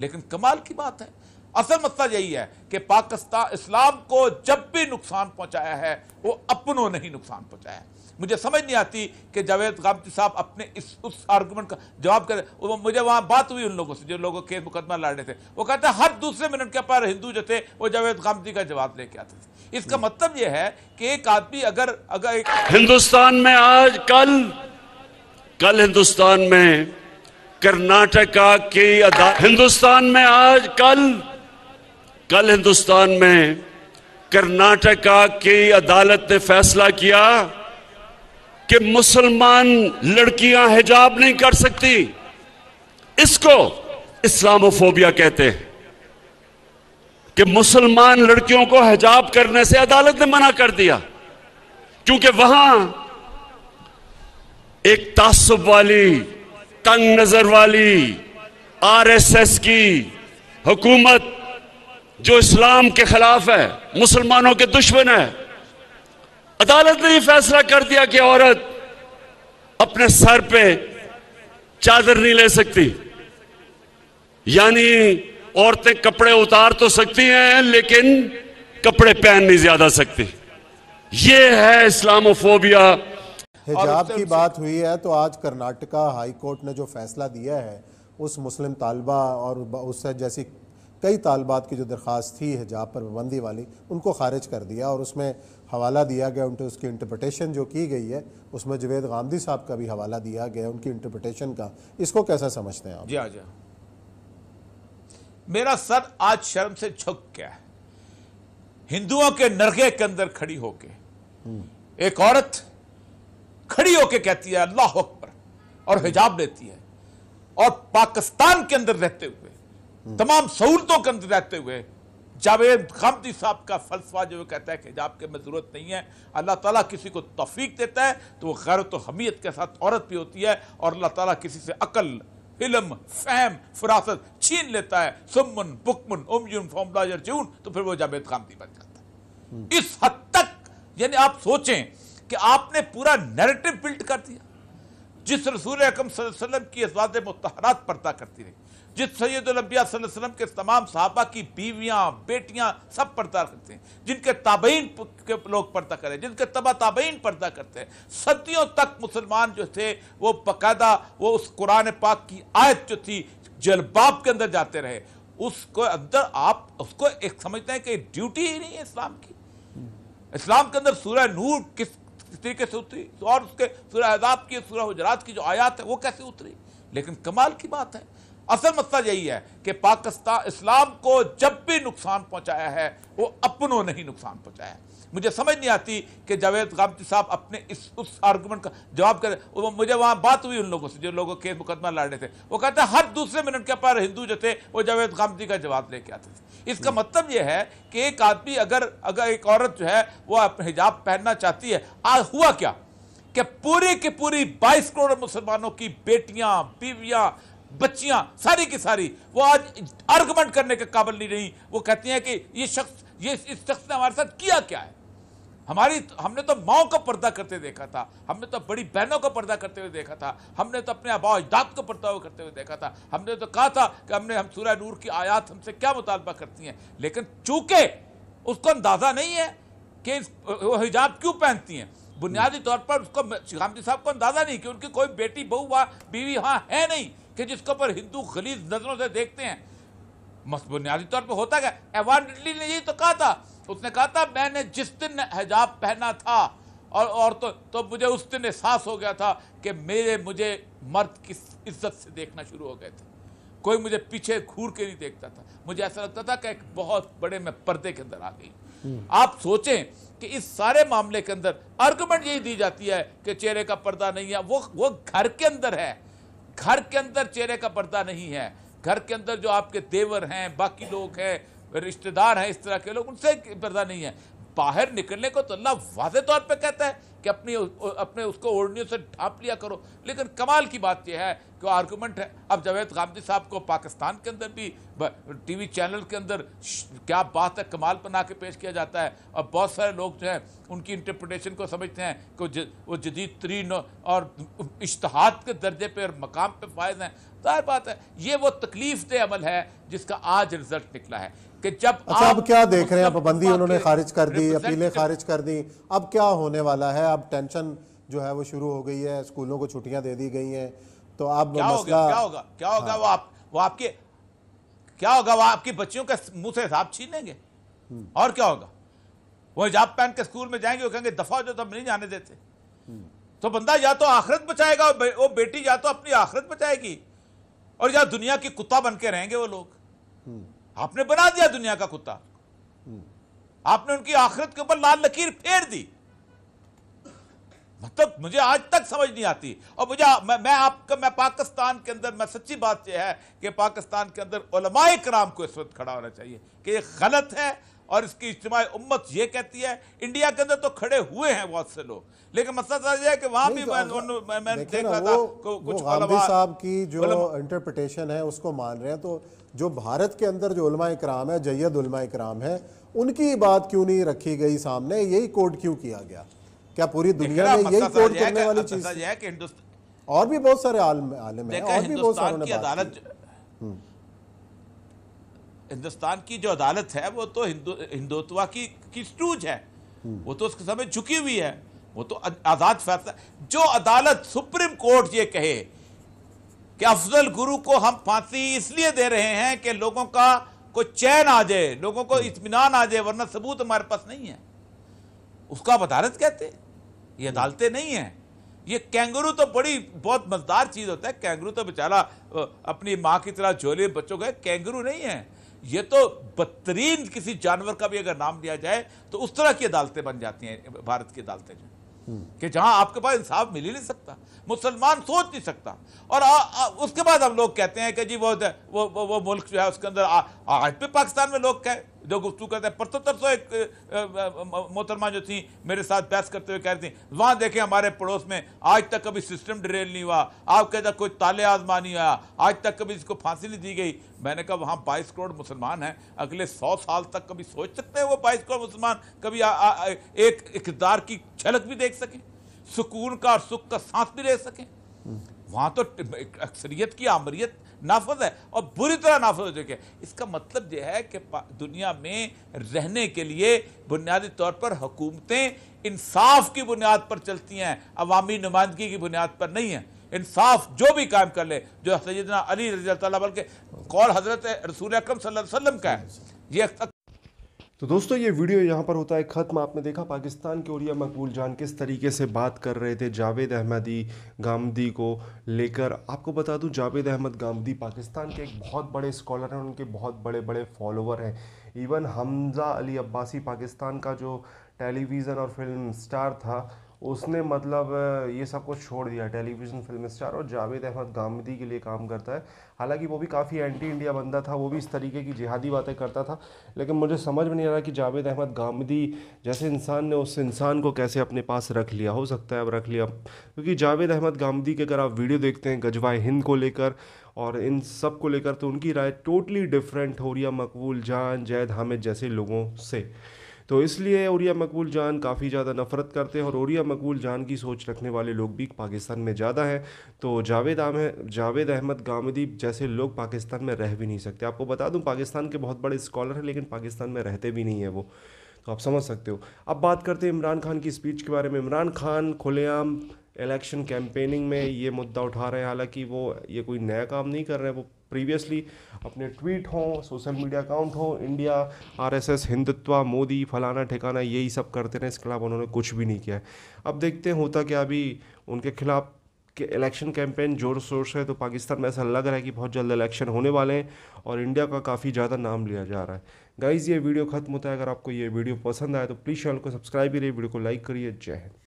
लेकिन कमाल की बात है असल मसला यही है कि पाकिस्तान इस्लाम को जब भी नुकसान पहुंचाया है वो अपनों नहीं नुकसान पहुंचाया है मुझे समझ नहीं आती कि जावेद गामती साहब अपने इस उस आर्गूमेंट का जवाब कर मुझे वहाँ बात हुई उन लोगों से जो लोगों केस मुकदमा लड़ रहे थे वो कहते हैं हर दूसरे मिनट के पार हिंदू जो थे वो जावेद गांधी का जवाब लेके आते थे इसका मतलब यह है कि एक आदमी अगर अगर हिंदुस्तान में आज कल कल हिंदुस्तान में कर्नाटका की अदालत हिंदुस्तान में आज कल कल हिंदुस्तान में कर्नाटका की अदालत ने फैसला किया कि मुसलमान लड़कियां हिजाब नहीं कर सकती इसको इस्लामोफोबिया कहते हैं कि मुसलमान लड़कियों को हिजाब करने से अदालत ने मना कर दिया क्योंकि वहां एक तासुब वाली तंग नजर वाली आरएसएस की हुकूमत जो इस्लाम के खिलाफ है मुसलमानों के दुश्मन है अदालत ने यह फैसला कर दिया कि औरत अपने सर पे चादर नहीं ले सकती यानी औरतें कपड़े उतार तो सकती हैं लेकिन कपड़े पहन नहीं ज्यादा सकती ये है इस्लामोफोबिया हिजाब की बात हुई है तो आज कर्नाटका हाई कोर्ट ने जो फैसला दिया है उस मुस्लिम तालबा और उससे जैसी कई तालबात की जो दरख्वास्त थी हिजाब पर पाबंदी वाली उनको खारिज कर दिया और उसमें हवाला दिया गया उनके उसकी इंटरप्रटेशन जो की गई है उसमें जवेद गांधी साहब का भी हवाला दिया गया उनकी इंटरप्रटेशन का इसको कैसा समझते हैं आप जी जी मेरा सर आज शर्म से झुक गया है हिंदुओं के नरगे के अंदर खड़ी होके हम्म। एक औरत खड़ी होके कहती है अल्लाह अकबर और हिजाब लेती है और पाकिस्तान के अंदर रहते हुए तमाम सहूलतों के अंदर रहते हुए जावेद खामदी साहब का फलसफा जो कहता है कि हिजाब के में ज़रूरत नहीं है अल्लाह ताला किसी को तफीक देता है तो वह गैरत हमीयत के साथ औरत भी होती है और अल्लाह ताला किसी से अकल इलम फहम फरासत छीन लेता है सुमन बुकमन उमजुन फॉमलाजर जून तो फिर वो जावेद खामदी बन जाता है इस हद तक यानी आप सोचें कि आपने पूरा नैरेटिव बिल्ड कर दिया जिस रसूल अकम वसल्लम की अजवाज मतहरात पर्दा करती रही जिस सैदुलबिया वसल्लम के तमाम सहाबा की बीवियाँ बेटियाँ सब पर्दा करते हैं जिनके ताबईन के लोग पर्दा करें जिनके तबा ताबईन पर्दा करते हैं सदियों तक मुसलमान जो थे वो बाकायदा वो उस कुरान पाक की आयत जो थी जलबाब के अंदर जाते रहे उसको अंदर आप उसको एक समझते हैं कि ड्यूटी ही नहीं है इस्लाम की इस्लाम के अंदर सूर्य नूर किस किस तरीके से उतरी तो और उसके सूर्य अहजाब की सूर्य हजरात की जो आयात है वो कैसे उतरी लेकिन कमाल की बात है असल मसला यही है कि पाकिस्तान इस्लाम को जब भी नुकसान पहुंचाया है वो अपनों नहीं नुकसान पहुंचाया है मुझे समझ नहीं आती कि जावेद गामती साहब अपने इस उस आर्गूमेंट का जवाब करें मुझे वहाँ बात हुई उन लोगों से जो लोगों केस मुकदमा लड़ रहे थे वो कहते हैं हर दूसरे मिनट के पर हिंदू जो थे वो जावेद गामती का जवाब लेके आते थे इसका हम्म। मतलब यह है कि एक आदमी अगर अगर एक औरत जो है वो अपने हिजाब पहनना चाहती है आज हुआ क्या कि पूरी की पूरी बाईस करोड़ मुसलमानों की बेटियां बीवियां बच्चियां सारी की सारी वो आज आर्गूमेंट करने के काबिल नहीं रही वो कहती हैं कि ये शख्स ये इस शख्स ने हमारे साथ किया क्या है हमारी तो- हमने तो माओ का पर्दा करते देखा था हमने तो बड़ी बहनों का पर्दा करते हुए देखा था हमने तो अपने आबा अजदाद को पर्दा करते हुए देखा था हमने तो कहा था कि हमने हम सूर्य नूर की आयात हमसे क्या मुतालबा करती हैं लेकिन चूंकि उसको अंदाज़ा नहीं है कि वो हिजाब क्यों पहनती हैं बुनियादी तौर पर उसको शिखामती साहब को अंदाज़ा नहीं कि उनकी कोई बेटी बहू वहाँ बीवी वहाँ है नहीं कि जिसके ऊपर हिंदू खलीज नज़रों से देखते हैं बुनियादी तौर पर होता क्या एवानी ने यही तो कहा था उसने कहा था मैंने जिस दिन हिजाब पहना था और और तो, तो मुझे उस दिन एहसास हो गया था कि मेरे मुझे मर्द की इज्जत से देखना शुरू हो गए थे कोई मुझे पीछे घूर के नहीं देखता था मुझे ऐसा लगता था कि एक बहुत बड़े मैं पर्दे के अंदर आ गई हम्म। आप सोचें कि इस सारे मामले के अंदर आर्गूमेंट यही दी जाती है कि चेहरे का पर्दा नहीं है वो वो घर के अंदर है घर के अंदर चेहरे का पर्दा नहीं है घर के अंदर जो आपके देवर हैं बाकी लोग हैं रिश्तेदार हैं इस तरह के लोग उनसे पर्दा नहीं है बाहर निकलने को तो अल्लाह वाज तौर पर कहता है कि अपनी अपने उसको ओढ़नियों से ढांप लिया करो लेकिन कमाल की बात यह है कि आर्गूमेंट है अब जावेद गांधी साहब को पाकिस्तान के अंदर भी टीवी चैनल के अंदर क्या बात है कमाल बना के पेश किया जाता है और बहुत सारे लोग जो हैं उनकी इंटरप्रटेशन को समझते हैं कि ज, वो जदीद तरीन और इश्तहाद के दर्जे पर मकाम पर फायद हैं जाहिर बात है ये वो तकलीफ दे अमल है जिसका आज रिजल्ट निकला है कि जब अच्छा अब क्या देख रहे हैं पाबंदी उन्होंने खारिज कर दी अपीलें खारिज कर दी अब क्या होने वाला है अब टेंशन जो है वो शुरू हो गई है स्कूलों को छुट्टियां दे दी गई हैं तो अब क्या होगा क्या होगा क्या होगा हाँ। वो आप वो आपके क्या होगा वो आपकी बच्चियों के मुंह से हिसाब छीनेंगे हम्म। और क्या होगा वो हिजाब पहन के स्कूल में जाएंगे वो कहेंगे दफा जो तब तो नहीं जाने देते हम्म। तो बंदा या तो आखिरत बचाएगा वो बेटी या तो अपनी आखिरत बचाएगी और या दुनिया की कुत्ता बन के रहेंगे वो लोग आपने बना दिया दुनिया का कुत्ता आपने उनकी आखिरत के ऊपर लाल लकीर फेर दी मतलब मुझे आज तक समझ नहीं आती और मुझे मैं, मैं आपका मैं पाकिस्तान के अंदर मैं सच्ची बात यह है कि पाकिस्तान के अंदर कराम को इस वक्त खड़ा होना चाहिए कि यह गलत है और इसकी इज्तम उम्मत ये कहती है इंडिया के अंदर तो खड़े हुए हैं बहुत से लोग लेकिन मसला है कि वहाँ भी तो मैं, मैं, मैं देख रहा था कुछ साहब की जो इंटरप्रटेशन है उसको मान रहे हैं तो जो भारत के अंदर जो कराम है जैद उलमा कराम है उनकी बात क्यों नहीं रखी गई सामने यही कोड क्यों किया गया क्या पूरी दुनिया में यही कोड करने वाली चीज़ है कि और भी बहुत सारे आलम आलम है और भी बहुत सारे अदालत हम्म। हिंदुस्तान की जो अदालत है वो तो हिंदु हिंदुत्वा की की स्टूज है हम्म। वो तो उसके समय झुकी हुई है वो तो आज़ाद फैसला जो अदालत सुप्रीम कोर्ट ये कहे कि अफजल गुरु को हम फांसी इसलिए दे रहे हैं कि लोगों का कोई चैन आ जाए लोगों को हम्म। इतमान आ जाए वरना सबूत हमारे पास नहीं है उसका अदालत कहते ये हम्म। अदालतें नहीं है ये कैंगरू तो बड़ी बहुत मजदार चीज़ होता है कैंगरू तो बेचारा अपनी माँ की तरह झोले बच्चों का कैंगरू नहीं है ये तो बदतरीन किसी जानवर का भी अगर नाम लिया जाए तो उस तरह की अदालतें बन जाती हैं भारत की अदालतें जो कि जहां आपके पास इंसाफ मिल ही नहीं सकता मुसलमान सोच नहीं सकता और आ, आ, उसके बाद हम लोग कहते हैं कि जी वो वो वो, वो मुल्क जो है उसके अंदर आज भी पाकिस्तान में लोग कहें जो गुफ्तु करते हैं पचहत्तर सौ एक मोहतरमा जो थी मेरे साथ बहस करते हुए कह रही थी वहाँ देखें हमारे पड़ोस में आज तक कभी सिस्टम ड्रेल नहीं हुआ आपके तक कोई ताले आजमा नहीं आया आज तक कभी इसको फांसी नहीं दी गई मैंने कहा वहाँ बाईस करोड़ मुसलमान हैं अगले सौ साल तक कभी सोच सकते हैं वो बाईस करोड़ मुसलमान कभी आ, आ, एक इकदार की झलक भी देख सकें सुकून का और सुख का सांस भी ले सकें वहाँ तो अक्सरियत की आमरीत नाफज है और बुरी तरह नाफज हो चुके इसका मतलब यह है कि दुनिया में रहने के लिए बुनियादी तौर पर हुकूमतें इंसाफ की बुनियाद पर चलती हैं अवामी नुमाइंदगी की बुनियाद पर नहीं है इंसाफ जो भी काम कर ले जो सैदना अली रजी बल्कि कौल हजरत रसूल अक्रम सल्लम का है ये तो दोस्तों ये वीडियो यहाँ पर होता है ख़त्म आपने देखा पाकिस्तान के ओरिया मकबूल जान किस तरीके से बात कर रहे थे जावेद अहमदी गामदी को लेकर आपको बता दूं जावेद अहमद गामदी पाकिस्तान के एक बहुत बड़े स्कॉलर हैं उनके बहुत बड़े बड़े फॉलोवर हैं इवन हमजा अली अब्बासी पाकिस्तान का जो टेलीविज़न और फिल्म स्टार था उसने मतलब ये सब कुछ छोड़ दिया टेलीविज़न फिल्म स्टार और जावेद अहमद गामदी के लिए काम करता है हालांकि वो भी काफ़ी एंटी इंडिया बंदा था वो भी इस तरीके की जिहादी बातें करता था लेकिन मुझे समझ में नहीं आ रहा कि जावेद अहमद गामदी जैसे इंसान ने उस इंसान को कैसे अपने पास रख लिया हो सकता है अब रख लिया क्योंकि जावेद अहमद गामदी के अगर आप वीडियो देखते हैं गजवाए हिंद को लेकर और इन सब को लेकर तो उनकी राय टोटली डिफरेंट हो रही है मकबूल जान जैद हामिद जैसे लोगों से तो इसलिए औरिया मकबूल जान काफ़ी ज़्यादा नफरत करते हैं और औरिया मकबूल जान की सोच रखने वाले लोग भी पाकिस्तान में ज़्यादा हैं तो जावेद आम जावेद अहमद गामदी जैसे लोग पाकिस्तान में रह भी नहीं सकते आपको बता दूँ पाकिस्तान के बहुत बड़े स्कॉलर हैं लेकिन पाकिस्तान में रहते भी नहीं हैं वो तो आप समझ सकते हो अब बात करते हैं इमरान खान की स्पीच के बारे में इमरान खान खुलेआम इलेक्शन कैंपेनिंग में ये मुद्दा उठा रहे हैं हालांकि वो ये कोई नया काम नहीं कर रहे हैं वो प्रीवियसली अपने ट्वीट हों सोशल मीडिया अकाउंट हों इंडिया आरएसएस हिंदुत्वा मोदी फलाना ठिकाना यही सब करते रहे इसके अलावा उन्होंने कुछ भी नहीं किया है अब देखते हैं होता क्या अभी उनके खिलाफ के इलेक्शन कैंपेन जोर शोर से है तो पाकिस्तान में ऐसा लग रहा है कि बहुत जल्द इलेक्शन होने वाले हैं और इंडिया का काफ़ी ज़्यादा नाम लिया जा रहा है गाइज़ ये वीडियो खत्म होता है अगर आपको ये वीडियो पसंद आए तो प्लीज़ चैनल को सब्सक्राइब करिए वीडियो को लाइक करिए जय हिंद